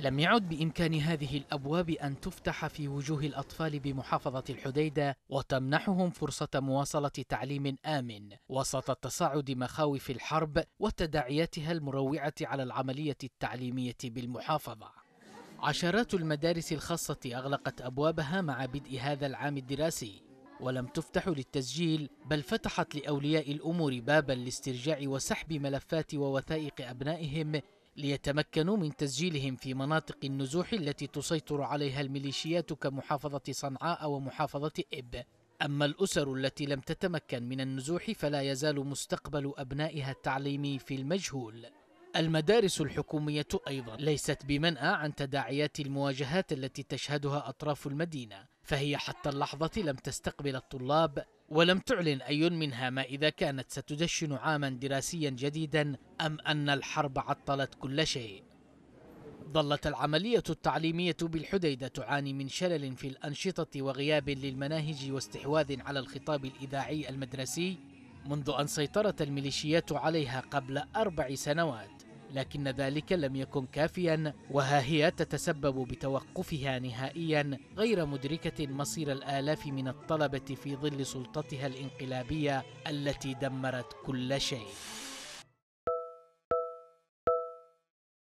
لم يعد بإمكان هذه الأبواب أن تفتح في وجوه الأطفال بمحافظة الحديدة وتمنحهم فرصة مواصلة تعليم آمن وسط تصاعد مخاوف الحرب وتداعياتها المروعة على العملية التعليمية بالمحافظة. عشرات المدارس الخاصة أغلقت أبوابها مع بدء هذا العام الدراسي ولم تفتح للتسجيل بل فتحت لأولياء الأمور بابا لاسترجاع وسحب ملفات ووثائق أبنائهم ليتمكنوا من تسجيلهم في مناطق النزوح التي تسيطر عليها الميليشيات كمحافظة صنعاء ومحافظة إب أما الأسر التي لم تتمكن من النزوح فلا يزال مستقبل أبنائها التعليمي في المجهول المدارس الحكومية أيضا ليست بمنأى عن تداعيات المواجهات التي تشهدها أطراف المدينة فهي حتى اللحظة لم تستقبل الطلاب ولم تعلن أي منها ما إذا كانت ستدشن عاما دراسيا جديدا أم أن الحرب عطلت كل شيء ظلت العملية التعليمية بالحديدة تعاني من شلل في الأنشطة وغياب للمناهج واستحواذ على الخطاب الإذاعي المدرسي منذ أن سيطرت الميليشيات عليها قبل أربع سنوات لكن ذلك لم يكن كافيا وها هي تتسبب بتوقفها نهائيا غير مدركة مصير الآلاف من الطلبة في ظل سلطتها الانقلابية التي دمرت كل شيء